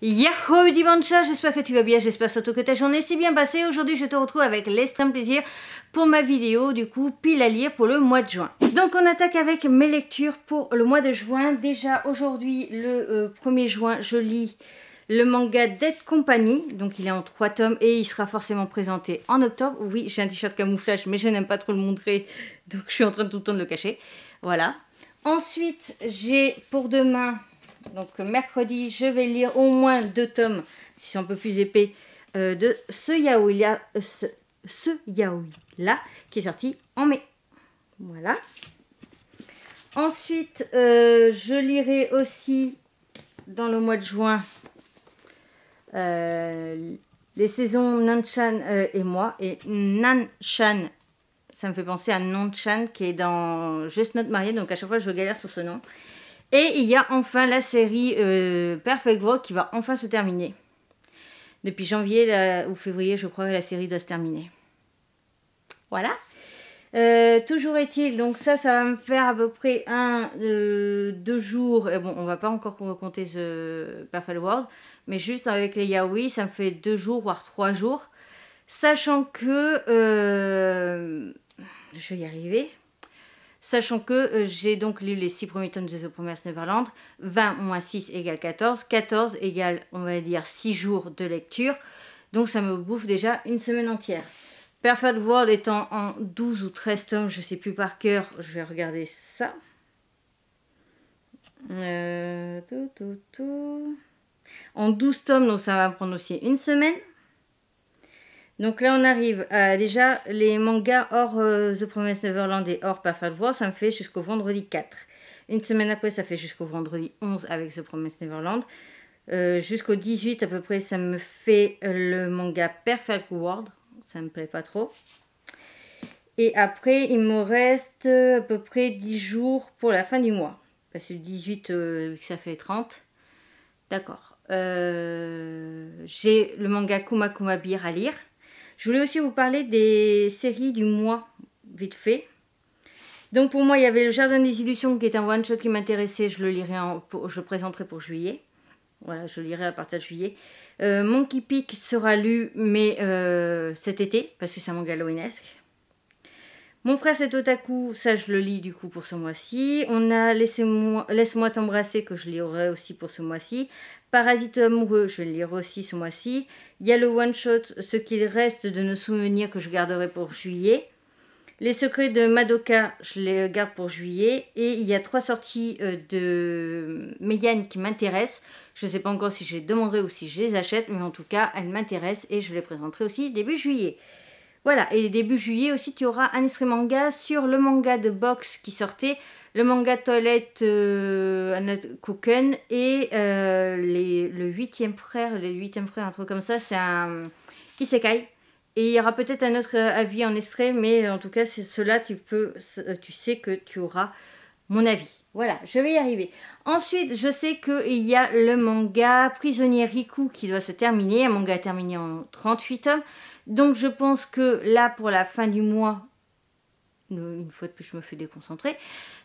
Yahoo Dimancha, j'espère que tu vas bien, j'espère surtout que ta journée s'est bien passée. Aujourd'hui je te retrouve avec l'extrême plaisir pour ma vidéo du coup pile à lire pour le mois de juin. Donc on attaque avec mes lectures pour le mois de juin. Déjà aujourd'hui le 1er euh, juin je lis le manga Dead Company, donc il est en trois tomes et il sera forcément présenté en octobre. Oui, j'ai un t-shirt camouflage, mais je n'aime pas trop le montrer, donc je suis en train de tout le temps de le cacher. Voilà. Ensuite, j'ai pour demain donc mercredi, je vais lire au moins deux tomes, si c'est un peu plus épais, euh, de ce yaoi-là, euh, qui est sorti en mai. Voilà. Ensuite, euh, je lirai aussi dans le mois de juin les saisons Nanchan et moi. Et Nanchan, ça me fait penser à Nanchan qui est dans Juste Notre mariée. donc à chaque fois je galère sur ce nom. Et il y a enfin la série euh, Perfect World qui va enfin se terminer. Depuis janvier ou février, je crois que la série doit se terminer. Voilà. Euh, toujours est-il, donc ça, ça va me faire à peu près un, euh, deux jours. Et bon, on ne va pas encore compter ce Perfect World, mais juste avec les yaoi, ça me fait deux jours, voire trois jours. Sachant que. je vais y arriver. Sachant que euh, j'ai donc lu les 6 premiers tomes de The Promise Neverland. 20 moins 6 égale 14. 14 égale, on va dire, 6 jours de lecture. Donc ça me bouffe déjà une semaine entière. Perfect World étant en 12 ou 13 tomes, je ne sais plus par cœur, je vais regarder ça. Euh, en 12 tomes, donc ça va prendre aussi une semaine. Donc là, on arrive déjà les mangas hors euh, The Promise Neverland et hors Perfect World, ça me fait jusqu'au vendredi 4. Une semaine après, ça fait jusqu'au vendredi 11 avec The Promise Neverland. Euh, jusqu'au 18 à peu près, ça me fait euh, le manga Perfect World. Ça me plaît pas trop. Et après, il me reste à peu près 10 jours pour la fin du mois. Parce que 18, ça fait 30. D'accord. j'ai le manga Kuma Kuma Bir à lire. Je voulais aussi vous parler des séries du mois, vite fait. Donc pour moi, il y avait Le Jardin des Illusions qui est un one-shot qui m'intéressait, je le lirai en, je présenterai pour juillet. Voilà, je lirai à partir de juillet. Euh, Monkey Peak sera lu, mais euh, cet été, parce que c'est un manga mon frère, c'est otaku, ça je le lis du coup pour ce mois-ci. On a Laisse-moi t'embrasser que je lirai aussi pour ce mois-ci. Parasite amoureux, je vais le lire aussi ce mois-ci. Il y a le one-shot Ce qu'il reste de nos souvenirs que je garderai pour juillet. Les secrets de Madoka, je les garde pour juillet. Et il y a trois sorties euh, de Megan qui m'intéressent. Je ne sais pas encore si je les demanderai ou si je les achète, mais en tout cas, elles m'intéressent et je les présenterai aussi début juillet. Voilà, et début juillet aussi, tu auras un extrait manga sur le manga de Box qui sortait, le manga Toilette euh, Anna et euh, le huitième frère, le huitième frère, un truc comme ça, c'est un Kisekai. Et il y aura peut-être un autre euh, avis en extrait, mais en tout cas, c'est cela, tu, peux, euh, tu sais que tu auras mon avis. Voilà, je vais y arriver. Ensuite, je sais qu'il y a le manga Prisonnier Riku qui doit se terminer, un manga terminé en 38 tomes. Donc je pense que là, pour la fin du mois, une fois de plus je me fais déconcentrer.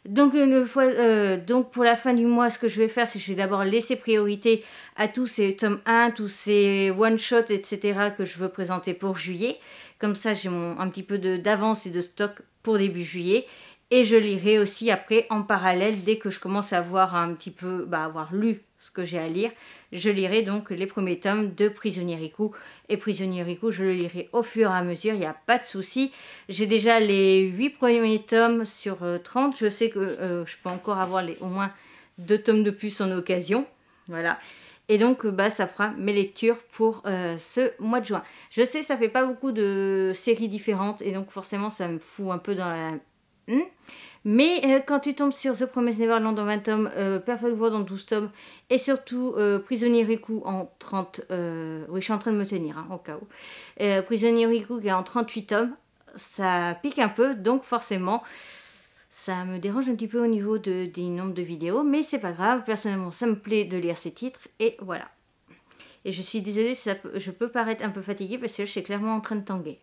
Donc, une fois, euh, donc pour la fin du mois, ce que je vais faire, c'est que je vais d'abord laisser priorité à tous ces tomes 1, tous ces one-shots, etc. que je veux présenter pour juillet. Comme ça, j'ai un petit peu d'avance et de stock pour début juillet. Et je lirai aussi après en parallèle, dès que je commence à avoir un petit peu, bah, avoir lu ce que j'ai à lire, je lirai donc les premiers tomes de Prisonnier Riku. Et Prisonnier Riku, je le lirai au fur et à mesure, il n'y a pas de souci. J'ai déjà les 8 premiers tomes sur 30. Euh, je sais que euh, je peux encore avoir les, au moins deux tomes de plus en occasion. Voilà. Et donc, euh, bah, ça fera mes lectures pour ce mois de juin. Je sais, ça fait pas beaucoup de séries différentes et donc forcément, ça me fout un peu dans la Hmm? mais euh, quand tu tombes sur The Promised Neverland en 20 tomes, euh, Perfect World en 12 tomes, et surtout euh, Prisonnier Riku en 30... Euh, oui, je suis en train de me tenir, hein, au cas où. Prisonnier Riku qui est en 38 tomes, ça pique un peu, donc forcément, ça me dérange un petit peu au niveau de, des nombres de vidéos, mais c'est pas grave, personnellement, ça me plaît de lire ces titres, et voilà. Et je suis désolée, ça, je peux paraître un peu fatiguée, parce que je suis clairement en train de tanguer.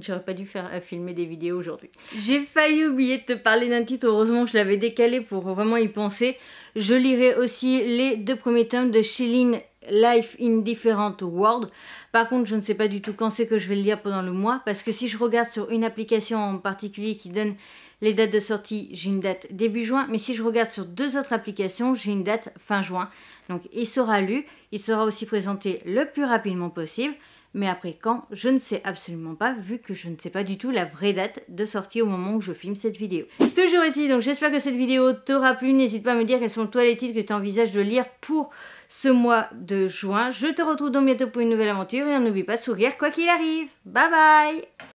J'aurais pas dû faire euh, filmer des vidéos aujourd'hui. J'ai failli oublier de te parler d'un titre, heureusement je l'avais décalé pour vraiment y penser. Je lirai aussi les deux premiers tomes de Shilin Life in Different World. Par contre, je ne sais pas du tout quand c'est que je vais le lire pendant le mois, parce que si je regarde sur une application en particulier qui donne les dates de sortie, j'ai une date début juin, mais si je regarde sur deux autres applications, j'ai une date fin juin. Donc il sera lu, il sera aussi présenté le plus rapidement possible. Mais après quand, je ne sais absolument pas, vu que je ne sais pas du tout la vraie date de sortie au moment où je filme cette vidéo. Toujours est donc j'espère que cette vidéo t'aura plu. N'hésite pas à me dire quels sont toi les titres que tu envisages de lire pour ce mois de juin. Je te retrouve donc bientôt pour une nouvelle aventure et n'oublie pas de sourire quoi qu'il arrive. Bye bye